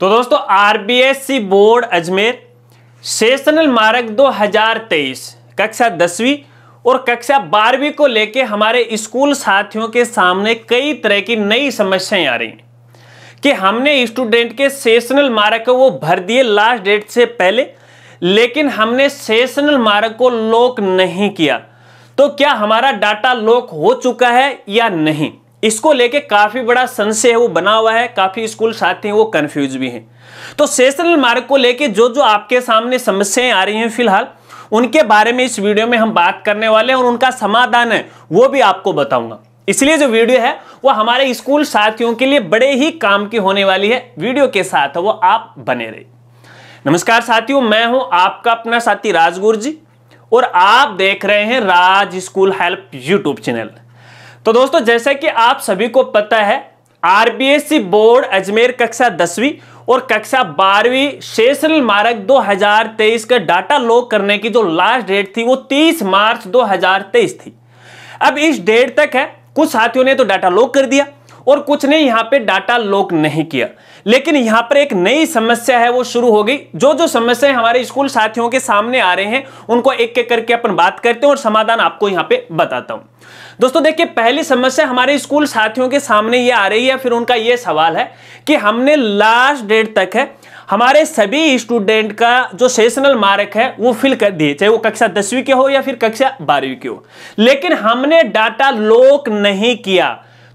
तो दोस्तों RBSC board Ajmer sessional मार्ग 2023 कक्षा दसवीं और कक्षा बारहवीं को लेके हमारे स्कूल साथियों के सामने कई तरह की नई समस्याएं आ रही कि हमने स्टूडेंट के सेशनल मार्ग को वो भर दिए लास्ट डेट से पहले लेकिन हमने सेशनल मार्ग को लॉक नहीं किया तो क्या हमारा डाटा लॉक हो चुका है या नहीं इसको लेके काफी बड़ा संशय वो बना हुआ है काफी स्कूल साथी हैं वो कंफ्यूज भी हैं तो सेशनल मार्ग को लेके जो जो आपके सामने समस्याएं आ रही हैं फिलहाल उनके बारे में इस वीडियो में हम बात करने वाले हैं और उनका समाधान है वो भी आपको बताऊंगा इसलिए जो वीडियो है वो हमारे स्कूल साथियों के लिए बड़े ही काम की होने वाली है वीडियो के साथ वो आप बने रहे नमस्कार साथियों मैं हूं आपका अपना साथी राजगुरु जी और आप देख रहे हैं Raj school help YouTube channel तो दोस्तों जैसा कि आप सभी को पता है आरबीएससी बोर्ड अजमेर कक्षा दसवीं और कक्षा बारहवीं शेषल मार्ग 2023 का डाटा लॉक करने की जो लास्ट डेट थी वो 30 मार्च 2023 थी अब इस डेट तक है कुछ साथियों ने तो डाटा लॉक कर दिया और कुछ ने यहां पे डाटा लॉक नहीं किया लेकिन यहां पर एक नई समस्या है वो शुरू हो गई जो जो समस्याएं हमारे स्कूल साथियों के सामने आ रहे हैं उनको एक एक करके अपन बात करते हैं और समाधान आपको यहां पे बताता हूं दोस्तों देखिए पहली समस्या हमारे स्कूल साथियों के सामने ये आ रही है फिर उनका ये सवाल है कि हमने लास्ट डेट तक है हमारे सभी स्टूडेंट का जो सेशनल मार्क है वो फिल कर दिए चाहे वो कक्षा दसवीं के हो या फिर कक्षा बारहवीं के हो लेकिन हमने डाटा लॉक नहीं किया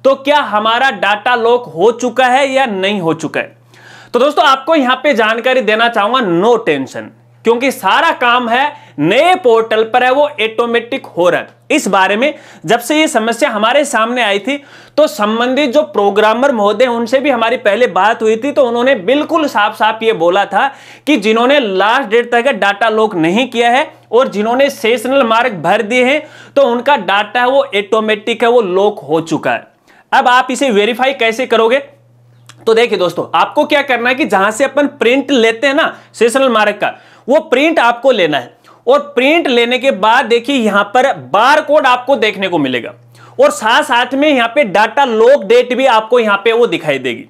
तो क्या हमारा डाटा लॉक हो चुका है या नहीं हो चुका है तो दोस्तों आपको यहां पे जानकारी देना चाहूंगा नो टेंशन क्योंकि सारा काम है नए पोर्टल पर है वो ऑटोमेटिक हो रहा है इस बारे में जब से ये समस्या हमारे सामने आई थी तो संबंधित जो प्रोग्रामर महोदय उनसे भी हमारी पहले बात हुई थी तो उन्होंने बिल्कुल साफ साफ ये बोला था कि जिन्होंने लास्ट डेट तक डाटा लॉक नहीं किया है और जिन्होंने सेशनल मार्क भर दिए हैं तो उनका डाटा है वो ऑटोमेटिक है वो लॉक हो चुका है अब आप इसे वेरीफाई कैसे करोगे तो देखिए दोस्तों आपको क्या करना है कि जहां से अपन प्रिंट लेते हैं ना सेशनल मार्क का वो प्रिंट आपको लेना है और प्रिंट लेने के बाद देखिए यहां पर बार कोड आपको देखने को मिलेगा और साथ साथ में यहां पे डाटा लॉक डेट भी आपको यहां पे वो दिखाई देगी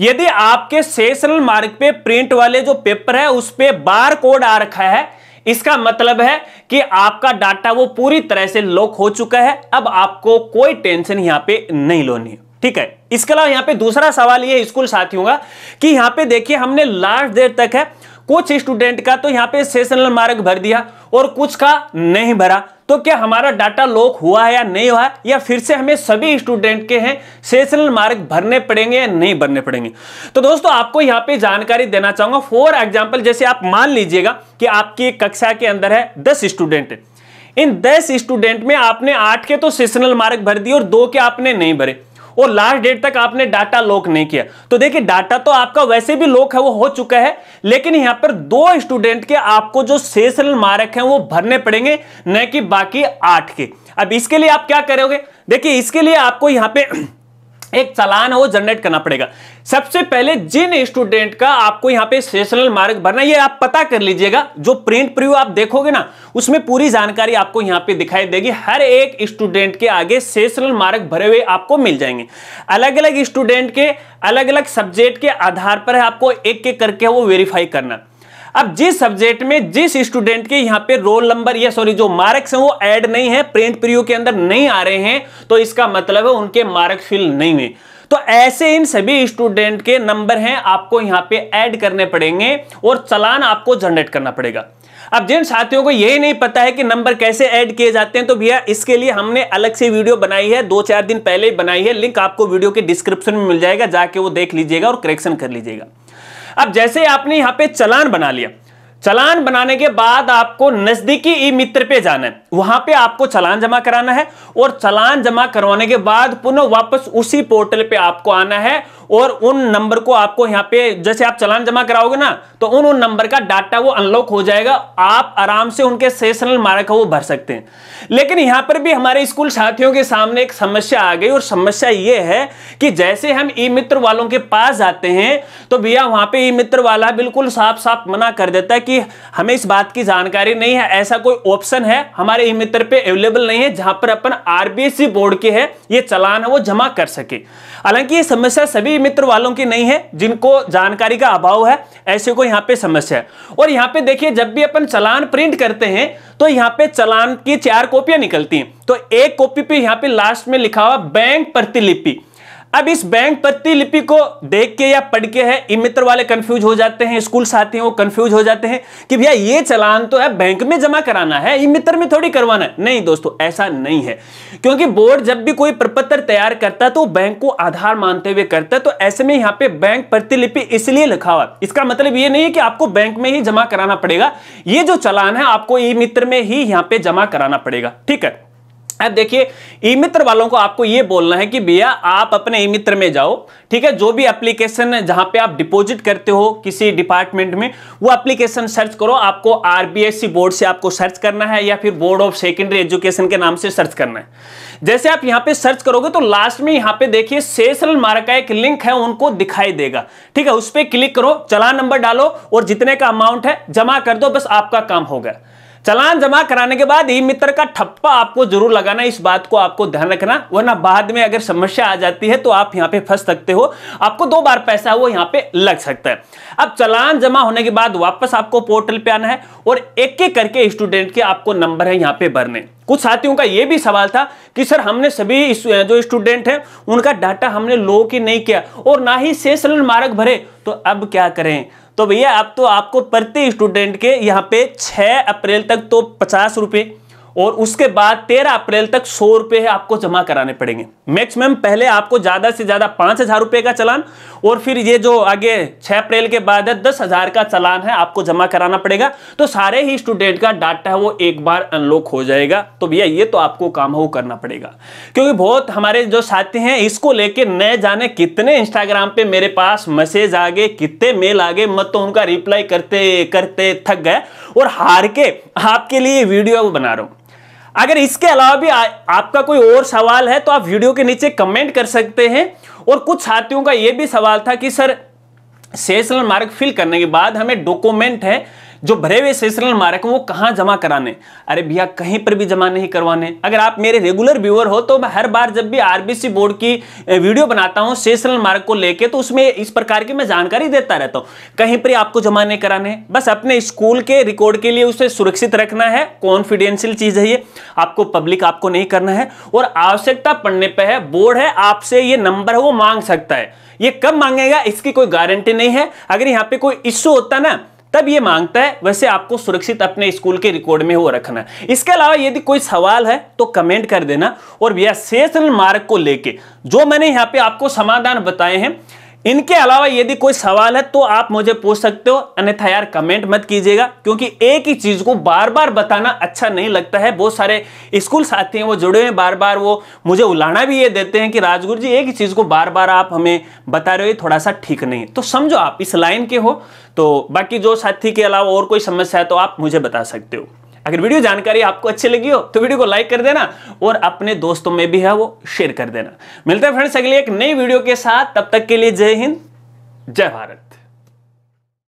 यदि आपके सेशनल मार्क पे प्रिंट वाले जो पेपर है उस पर पे बार कोड आ रखा है इसका मतलब है कि आपका डाटा वो पूरी तरह से लॉक हो चुका है अब आपको कोई टेंशन यहां पे नहीं लोनी ठीक है इसके अलावा यहां पे दूसरा सवाल ये स्कूल साथियों का कि यहां पे देखिए हमने लास्ट देर तक है कुछ स्टूडेंट का तो यहाँ पे सेशनल मार्क भर दिया और कुछ का नहीं भरा तो क्या हमारा डाटा लॉक हुआ है या नहीं हुआ या फिर से हमें सभी स्टूडेंट के हैं सेशनल मार्क भरने पड़ेंगे या नहीं भरने पड़ेंगे तो दोस्तों आपको यहाँ पे जानकारी देना चाहूंगा फॉर एग्जाम्पल जैसे आप मान लीजिएगा कि आपकी कक्षा के अंदर है दस स्टूडेंट इन दस स्टूडेंट में आपने आठ के तो सेशनल मार्क भर दिए और दो के आपने नहीं भरे और लास्ट डेट तक आपने डाटा लॉक नहीं किया तो देखिए डाटा तो आपका वैसे भी लॉक है वो हो चुका है लेकिन यहां पर दो स्टूडेंट के आपको जो सेशनल मार्क है वो भरने पड़ेंगे न कि बाकी आठ के अब इसके लिए आप क्या करोगे देखिए इसके लिए आपको यहां पर एक चालान है वो जनरेट करना पड़ेगा सबसे पहले जिन स्टूडेंट का आपको यहाँ पे सेशनल मार्क भरना ये आप पता कर लीजिएगा जो प्रिंट प्रिव्यू आप देखोगे ना उसमें पूरी जानकारी आपको यहाँ पे दिखाई देगी हर एक स्टूडेंट के आगे सेशनल मार्क भरे हुए आपको मिल जाएंगे अलग अलग स्टूडेंट के अलग अलग सब्जेक्ट के आधार पर है आपको एक एक करके वो वेरीफाई करना अब जिस सब्जेक्ट में जिस स्टूडेंट के यहाँ पे रोल नंबर या सॉरी जो मार्क्स हैं वो ऐड नहीं है प्रिंट प्रियो के अंदर नहीं आ रहे हैं तो इसका मतलब है उनके मार्क फिल नहीं हुए तो ऐसे इन सभी स्टूडेंट के नंबर हैं आपको यहाँ पे ऐड करने पड़ेंगे और चलान आपको जनरेट करना पड़ेगा अब जिन साथियों को यही नहीं पता है कि नंबर कैसे ऐड किए जाते हैं तो भैया इसके लिए हमने अलग से वीडियो बनाई है दो चार दिन पहले ही बनाई है लिंक आपको वीडियो के डिस्क्रिप्शन में मिल जाएगा जाके वो देख लीजिएगा और करेक्शन कर लीजिएगा अब जैसे आपने यहां पे चलान बना लिया चलान बनाने के बाद आपको नजदीकी ई मित्र पे जाना है वहां पे आपको चलान जमा कराना है और चलान जमा करवाने के बाद पुनः वापस उसी पोर्टल पे आपको आना है और उन नंबर को आपको यहाँ पे जैसे आप चलान जमा कराओगे ना तो उन उन नंबर का डाटा वो अनलॉक हो जाएगा आप आराम से उनके सेशनल का वो भर सकते हैं लेकिन यहाँ पर भी हमारे स्कूल साथियों के सामने एक समस्या आ गई और समस्या ये है कि जैसे हम ई मित्र वालों के पास जाते हैं तो भैया वहां पे ई मित्र वाला बिल्कुल साफ साफ मना कर देता है कि कि हमें इस बात की जानकारी नहीं है ऐसा कोई ऑप्शन है हमारे ई मित्र पे अवेलेबल नहीं है जहां पर अपन आरबीएससी बोर्ड के है ये चलान है वो जमा कर सके हालांकि ये समस्या सभी मित्र वालों की नहीं है जिनको जानकारी का अभाव है ऐसे को यहाँ पे समस्या है और यहाँ पे देखिए जब भी अपन चलान प्रिंट करते हैं तो यहाँ पे चलान की चार कॉपियां निकलती हैं तो एक कॉपी पे यहाँ पे लास्ट में लिखा हुआ बैंक प्रतिलिपि अब इस बैंक प्रतिलिपि को देख के या पढ़ के है ई मित्र वाले कंफ्यूज हो जाते हैं स्कूल साथी वो कंफ्यूज हो जाते हैं कि भैया ये चलान तो है बैंक में जमा कराना है ई मित्र में थोड़ी करवाना है नहीं दोस्तों ऐसा नहीं है क्योंकि बोर्ड जब भी कोई प्रपत्र तैयार करता तो बैंक को आधार मानते हुए करता तो ऐसे में यहाँ पे बैंक प्रतिलिपि इसलिए लिखा हुआ इसका मतलब ये नहीं है कि आपको बैंक में ही जमा कराना पड़ेगा ये जो चलान है आपको ई मित्र में ही यहाँ पे जमा कराना पड़ेगा ठीक है अब देखिए ई मित्र वालों को आपको ये बोलना है कि भैया आप अपने ई मित्र में जाओ ठीक है जो भी एप्लीकेशन जहां पे आप डिपॉजिट करते हो किसी डिपार्टमेंट में वो एप्लीकेशन सर्च करो आपको आरबीएससी बोर्ड से आपको सर्च करना है या फिर बोर्ड ऑफ सेकेंडरी एजुकेशन के नाम से सर्च करना है जैसे आप यहां पे सर्च करोगे तो लास्ट में यहां पे देखिए सेशनल मार्ग का एक लिंक है उनको दिखाई देगा ठीक है उस पर क्लिक करो चला नंबर डालो और जितने का अमाउंट है जमा कर दो बस आपका काम हो गया चलान जमा कराने के बाद ई मित्र का ठप्पा आपको जरूर लगाना इस बात को आपको ध्यान रखना वरना बाद में अगर समस्या आ जाती है तो आप यहाँ पे फंस सकते हो आपको दो बार पैसा वो यहाँ पे लग सकता है अब चलान जमा होने के बाद वापस आपको पोर्टल पे आना है और एक एक करके स्टूडेंट के आपको नंबर है यहाँ पे भरने कुछ साथियों का यह भी सवाल था कि सर हमने सभी जो स्टूडेंट हैं उनका डाटा हमने लो की नहीं किया और ना ही शेष मार्ग भरे तो अब क्या करें तो भैया अब तो आपको प्रति स्टूडेंट के यहाँ पे 6 अप्रैल तक तो पचास रुपये और उसके बाद 13 अप्रैल तक सौ रुपए आपको जमा कराने पड़ेंगे मैक्सिमम पहले आपको ज़्यादा से ज़्यादा पांच हज़ार रुपए का चलान और फिर ये जो आगे 6 अप्रैल के बाद है दस हज़ार का चलान है आपको जमा कराना पड़ेगा तो सारे ही स्टूडेंट का डाटा है वो एक बार अनलॉक हो जाएगा तो भैया ये तो आपको काम हो करना पड़ेगा क्योंकि बहुत हमारे जो साथी हैं इसको लेके न जाने कितने इंस्टाग्राम पे मेरे पास मैसेज आ गए कितने मेल आ गए मत तो उनका रिप्लाई करते करते थक गए और हार के आपके लिए वीडियो बना रहा हूं अगर इसके अलावा भी आ, आपका कोई और सवाल है तो आप वीडियो के नीचे कमेंट कर सकते हैं और कुछ साथियों का यह भी सवाल था कि सर सेशनल मार्ग फिल करने के बाद हमें डॉक्यूमेंट है जो भरे हुए सेशनल मार्क वो कहाँ जमा कराने अरे भैया कहीं पर भी जमा नहीं करवाने अगर आप मेरे रेगुलर व्यूअर हो तो मैं हर बार जब भी आरबीसी बोर्ड की वीडियो बनाता हूँ सेशनल मार्क को लेकर तो उसमें इस प्रकार की मैं जानकारी देता रहता हूँ कहीं पर आपको जमा नहीं कराने बस अपने स्कूल के रिकॉर्ड के लिए उसे सुरक्षित रखना है कॉन्फिडेंशियल चीज़ है ये आपको पब्लिक आपको नहीं करना है और आवश्यकता पड़ने पर है बोर्ड है आपसे ये नंबर है वो मांग सकता है ये कब मांगेगा इसकी कोई गारंटी नहीं है अगर यहाँ पे कोई इश्यू होता ना तब ये मांगता है वैसे आपको सुरक्षित अपने स्कूल के रिकॉर्ड में वो रखना इसके अलावा यदि कोई सवाल है तो कमेंट कर देना और विशेष मार्ग को लेके जो मैंने यहाँ पे आपको समाधान बताए हैं इनके अलावा यदि कोई सवाल है तो आप मुझे पूछ सकते हो अन्यथा यार कमेंट मत कीजिएगा क्योंकि एक ही चीज को बार बार बताना अच्छा नहीं लगता है बहुत सारे स्कूल साथी हैं वो जुड़े हुए बार बार वो मुझे उलाना भी ये देते हैं कि राजगुरु जी एक ही चीज को बार बार आप हमें बता रहे हो थोड़ा सा ठीक नहीं तो समझो आप इस लाइन के हो तो बाकी जो साथी के अलावा और कोई समस्या है तो आप मुझे बता सकते हो अगर वीडियो जानकारी आपको अच्छी लगी हो तो वीडियो को लाइक कर देना और अपने दोस्तों में भी है वो शेयर कर देना मिलते हैं फ्रेंड्स अगले एक नई वीडियो के साथ तब तक के लिए जय हिंद जय भारत